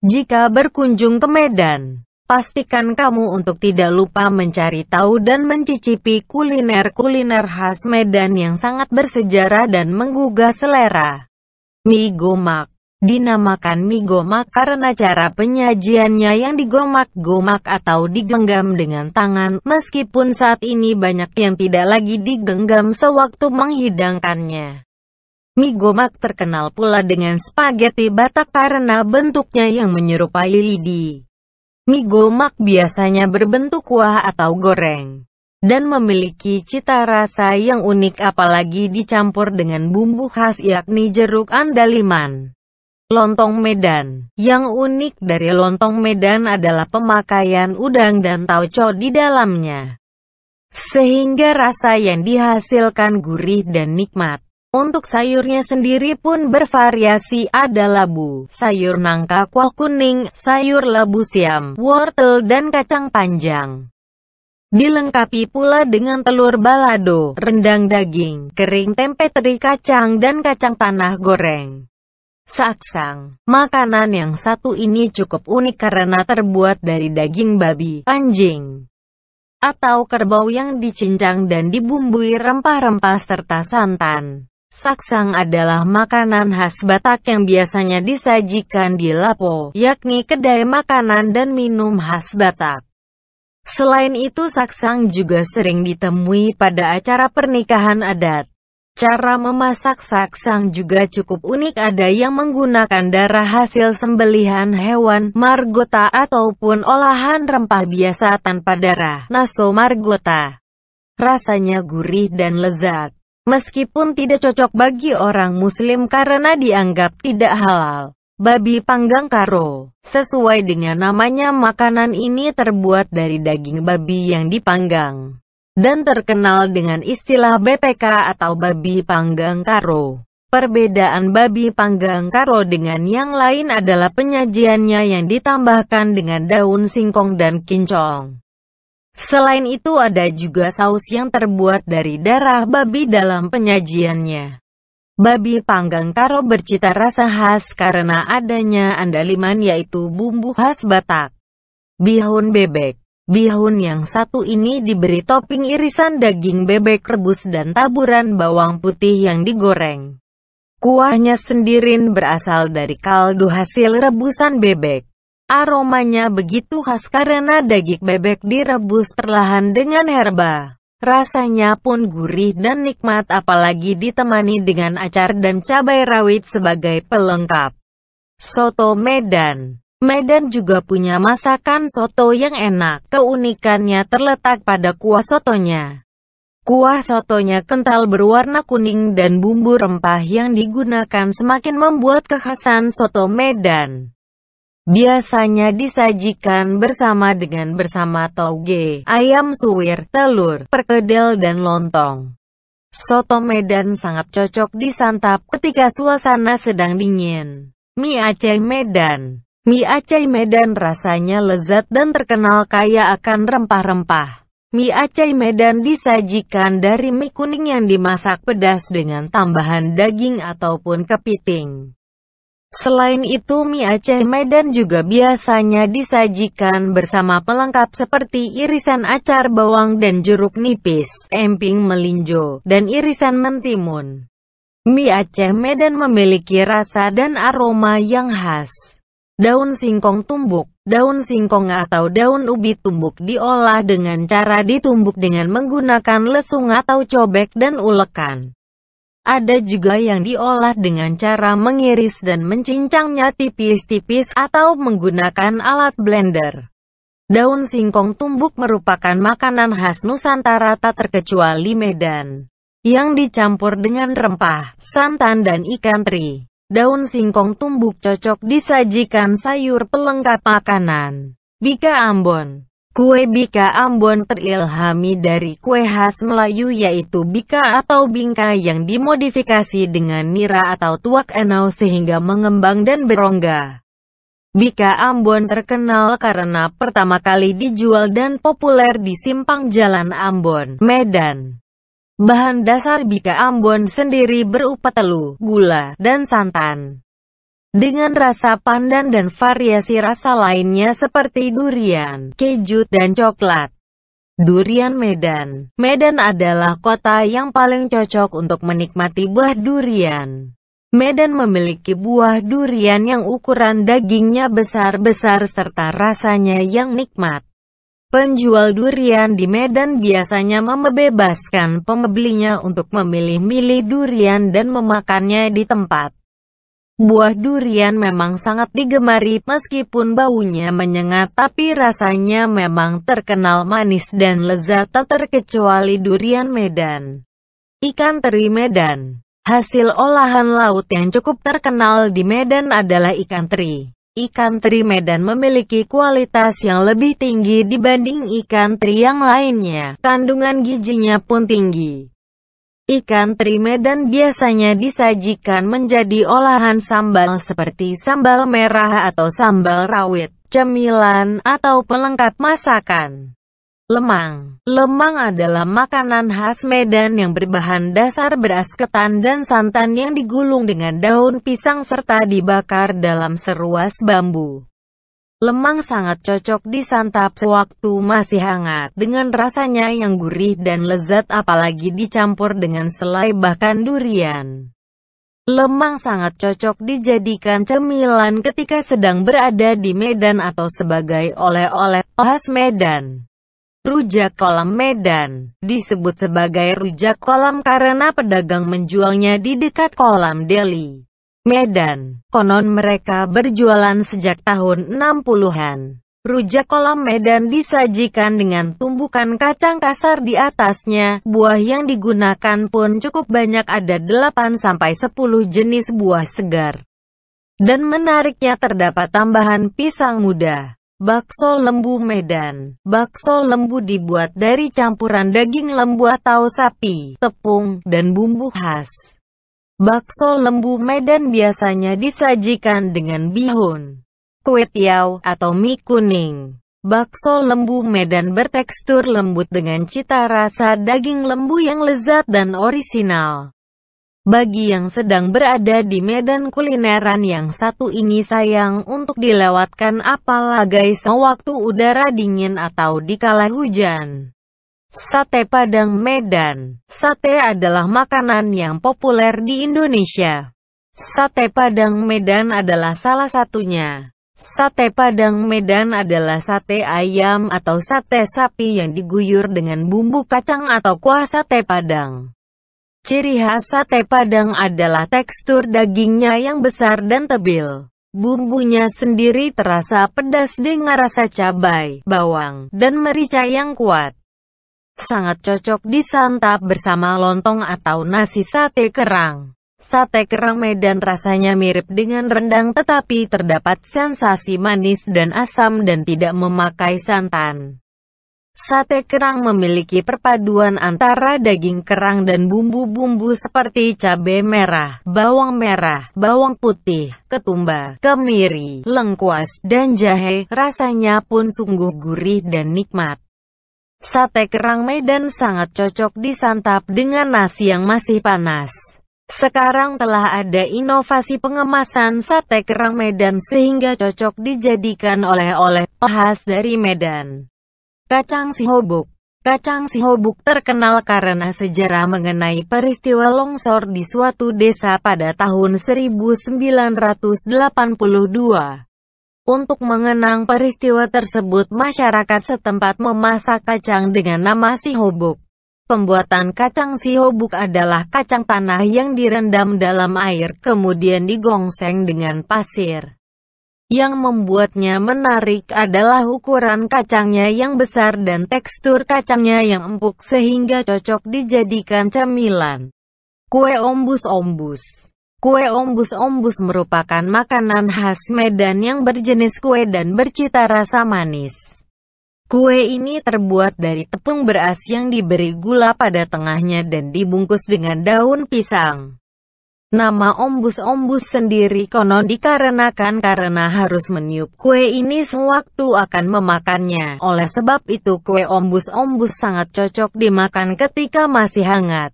Jika berkunjung ke Medan, pastikan kamu untuk tidak lupa mencari tahu dan mencicipi kuliner-kuliner khas Medan yang sangat bersejarah dan menggugah selera. Mie gomak Dinamakan mie gomak karena cara penyajiannya yang digomak-gomak atau digenggam dengan tangan, meskipun saat ini banyak yang tidak lagi digenggam sewaktu menghidangkannya. Mie gomak terkenal pula dengan spageti batak karena bentuknya yang menyerupai lidi. Mie gomak biasanya berbentuk kuah atau goreng dan memiliki cita rasa yang unik apalagi dicampur dengan bumbu khas yakni jeruk andaliman. Lontong Medan Yang unik dari lontong Medan adalah pemakaian udang dan tauco di dalamnya. Sehingga rasa yang dihasilkan gurih dan nikmat. Untuk sayurnya sendiri pun bervariasi ada labu, sayur nangka kuah kuning, sayur labu siam, wortel dan kacang panjang. Dilengkapi pula dengan telur balado, rendang daging, kering tempe teri kacang dan kacang tanah goreng. Saksang, makanan yang satu ini cukup unik karena terbuat dari daging babi, anjing, atau kerbau yang dicincang dan dibumbui rempah-rempah serta santan. Saksang adalah makanan khas Batak yang biasanya disajikan di Lapo, yakni kedai makanan dan minum khas Batak. Selain itu saksang juga sering ditemui pada acara pernikahan adat. Cara memasak saksang juga cukup unik ada yang menggunakan darah hasil sembelihan hewan, margota ataupun olahan rempah biasa tanpa darah, naso margota. Rasanya gurih dan lezat. Meskipun tidak cocok bagi orang muslim karena dianggap tidak halal. Babi panggang karo, sesuai dengan namanya makanan ini terbuat dari daging babi yang dipanggang. Dan terkenal dengan istilah BPK atau babi panggang karo. Perbedaan babi panggang karo dengan yang lain adalah penyajiannya yang ditambahkan dengan daun singkong dan kincong. Selain itu ada juga saus yang terbuat dari darah babi dalam penyajiannya. Babi panggang karo bercita rasa khas karena adanya andaliman yaitu bumbu khas Batak. Bihun bebek. Bihun yang satu ini diberi topping irisan daging bebek rebus dan taburan bawang putih yang digoreng. Kuahnya sendirin berasal dari kaldu hasil rebusan bebek. Aromanya begitu khas karena daging bebek direbus perlahan dengan herba. Rasanya pun gurih dan nikmat apalagi ditemani dengan acar dan cabai rawit sebagai pelengkap. Soto Medan Medan juga punya masakan soto yang enak. Keunikannya terletak pada kuah sotonya. Kuah sotonya kental berwarna kuning dan bumbu rempah yang digunakan semakin membuat kekhasan soto Medan. Biasanya disajikan bersama dengan bersama tauge, ayam suwir, telur, perkedel dan lontong. Soto Medan sangat cocok disantap ketika suasana sedang dingin. Mie Aceh Medan Mie Aceh Medan rasanya lezat dan terkenal kaya akan rempah-rempah. Mie Aceh Medan disajikan dari mie kuning yang dimasak pedas dengan tambahan daging ataupun kepiting. Selain itu mie Aceh Medan juga biasanya disajikan bersama pelengkap seperti irisan acar bawang dan jeruk nipis, emping melinjo, dan irisan mentimun. Mie Aceh Medan memiliki rasa dan aroma yang khas. Daun singkong tumbuk Daun singkong atau daun ubi tumbuk diolah dengan cara ditumbuk dengan menggunakan lesung atau cobek dan ulekan. Ada juga yang diolah dengan cara mengiris dan mencincangnya tipis-tipis atau menggunakan alat blender. Daun singkong tumbuk merupakan makanan khas Nusantara tak terkecuali Medan, yang dicampur dengan rempah, santan dan ikan teri. Daun singkong tumbuk cocok disajikan sayur pelengkap makanan. Bika Ambon Kue bika Ambon terilhami dari kue khas Melayu yaitu bika atau bingka yang dimodifikasi dengan nira atau tuak enau sehingga mengembang dan berongga. Bika Ambon terkenal karena pertama kali dijual dan populer di simpang jalan Ambon, Medan. Bahan dasar bika Ambon sendiri berupa telur, gula, dan santan dengan rasa pandan dan variasi rasa lainnya seperti durian, keju, dan coklat. Durian Medan Medan adalah kota yang paling cocok untuk menikmati buah durian. Medan memiliki buah durian yang ukuran dagingnya besar-besar serta rasanya yang nikmat. Penjual durian di Medan biasanya membebaskan pembelinya untuk memilih-milih durian dan memakannya di tempat. Buah durian memang sangat digemari, meskipun baunya menyengat tapi rasanya memang terkenal manis dan lezat tak terkecuali durian Medan. Ikan teri Medan Hasil olahan laut yang cukup terkenal di Medan adalah ikan teri. Ikan teri Medan memiliki kualitas yang lebih tinggi dibanding ikan teri yang lainnya. Kandungan gizinya pun tinggi. Ikan trimedan biasanya disajikan menjadi olahan sambal seperti sambal merah atau sambal rawit, cemilan, atau pelengkap masakan. Lemang Lemang adalah makanan khas Medan yang berbahan dasar beras ketan dan santan yang digulung dengan daun pisang serta dibakar dalam seruas bambu. Lemang sangat cocok disantap sewaktu masih hangat, dengan rasanya yang gurih dan lezat apalagi dicampur dengan selai bahkan durian. Lemang sangat cocok dijadikan cemilan ketika sedang berada di Medan atau sebagai oleh-oleh, khas Medan. Rujak kolam Medan, disebut sebagai rujak kolam karena pedagang menjualnya di dekat kolam Delhi. Medan. Konon mereka berjualan sejak tahun 60-an. Rujak kolam Medan disajikan dengan tumbukan kacang kasar di atasnya. Buah yang digunakan pun cukup banyak ada 8-10 jenis buah segar. Dan menariknya terdapat tambahan pisang muda. Bakso lembu Medan Bakso lembu dibuat dari campuran daging lembu atau sapi, tepung, dan bumbu khas. Bakso lembu Medan biasanya disajikan dengan bihun, kue tiaw, atau mie kuning. Bakso lembu Medan bertekstur lembut dengan cita rasa daging lembu yang lezat dan orisinal. Bagi yang sedang berada di medan kulineran yang satu ini sayang untuk dilewatkan apalagi sewaktu udara dingin atau dikala hujan. Sate Padang Medan Sate adalah makanan yang populer di Indonesia. Sate Padang Medan adalah salah satunya. Sate Padang Medan adalah sate ayam atau sate sapi yang diguyur dengan bumbu kacang atau kuah sate Padang. Ciri khas sate Padang adalah tekstur dagingnya yang besar dan tebil. Bumbunya sendiri terasa pedas dengan rasa cabai, bawang, dan merica yang kuat. Sangat cocok disantap bersama lontong atau nasi sate kerang. Sate kerang Medan rasanya mirip dengan rendang tetapi terdapat sensasi manis dan asam dan tidak memakai santan. Sate kerang memiliki perpaduan antara daging kerang dan bumbu-bumbu seperti cabai merah, bawang merah, bawang putih, ketumbar, kemiri, lengkuas, dan jahe. Rasanya pun sungguh gurih dan nikmat. Sate kerang Medan sangat cocok disantap dengan nasi yang masih panas. Sekarang telah ada inovasi pengemasan sate kerang Medan sehingga cocok dijadikan oleh-oleh khas dari Medan. Kacang sihobuk Kacang sihobuk terkenal karena sejarah mengenai peristiwa longsor di suatu desa pada tahun 1982. Untuk mengenang peristiwa tersebut masyarakat setempat memasak kacang dengan nama sihobuk. Pembuatan kacang sihobuk adalah kacang tanah yang direndam dalam air kemudian digongseng dengan pasir. Yang membuatnya menarik adalah ukuran kacangnya yang besar dan tekstur kacangnya yang empuk sehingga cocok dijadikan cemilan. Kue ombus-ombus Kue ombus-ombus merupakan makanan khas Medan yang berjenis kue dan bercita rasa manis. Kue ini terbuat dari tepung beras yang diberi gula pada tengahnya dan dibungkus dengan daun pisang. Nama ombus-ombus sendiri konon dikarenakan karena harus meniup kue ini sewaktu akan memakannya. Oleh sebab itu kue ombus-ombus sangat cocok dimakan ketika masih hangat.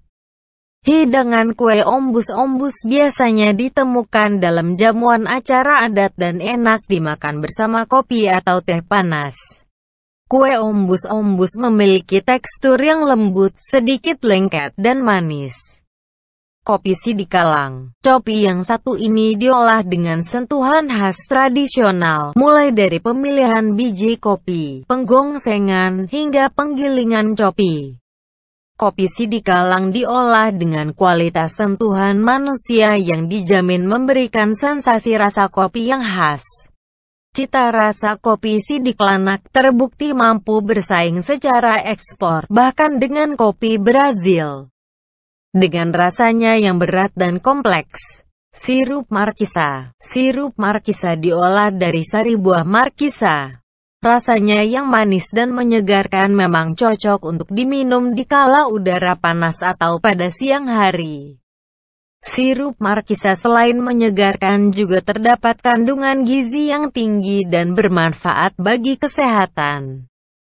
Hidangan kue ombus-ombus biasanya ditemukan dalam jamuan acara adat dan enak dimakan bersama kopi atau teh panas. Kue ombus-ombus memiliki tekstur yang lembut, sedikit lengket dan manis. Kopi sidikalang, kopi yang satu ini diolah dengan sentuhan khas tradisional, mulai dari pemilihan biji kopi, penggongsengan, hingga penggilingan kopi. Kopi sidikalang diolah dengan kualitas sentuhan manusia yang dijamin memberikan sensasi rasa kopi yang khas. Cita rasa kopi Sidikalang terbukti mampu bersaing secara ekspor, bahkan dengan kopi Brazil. Dengan rasanya yang berat dan kompleks, sirup markisa. Sirup markisa diolah dari sari buah markisa Rasanya yang manis dan menyegarkan memang cocok untuk diminum di kala udara panas atau pada siang hari. Sirup markisa selain menyegarkan juga terdapat kandungan gizi yang tinggi dan bermanfaat bagi kesehatan.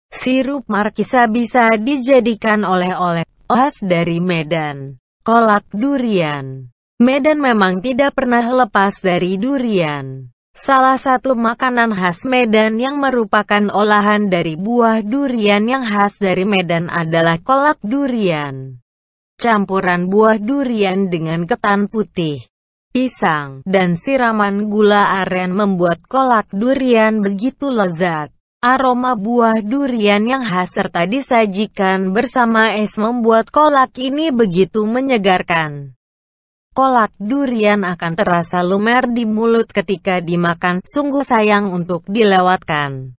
Sirup markisa bisa dijadikan oleh-oleh khas dari Medan. Kolak durian. Medan memang tidak pernah lepas dari durian. Salah satu makanan khas Medan yang merupakan olahan dari buah durian yang khas dari Medan adalah kolak durian. Campuran buah durian dengan ketan putih, pisang, dan siraman gula aren membuat kolak durian begitu lezat. Aroma buah durian yang khas serta disajikan bersama es membuat kolak ini begitu menyegarkan. Kolak durian akan terasa lumer di mulut ketika dimakan, sungguh sayang untuk dilewatkan.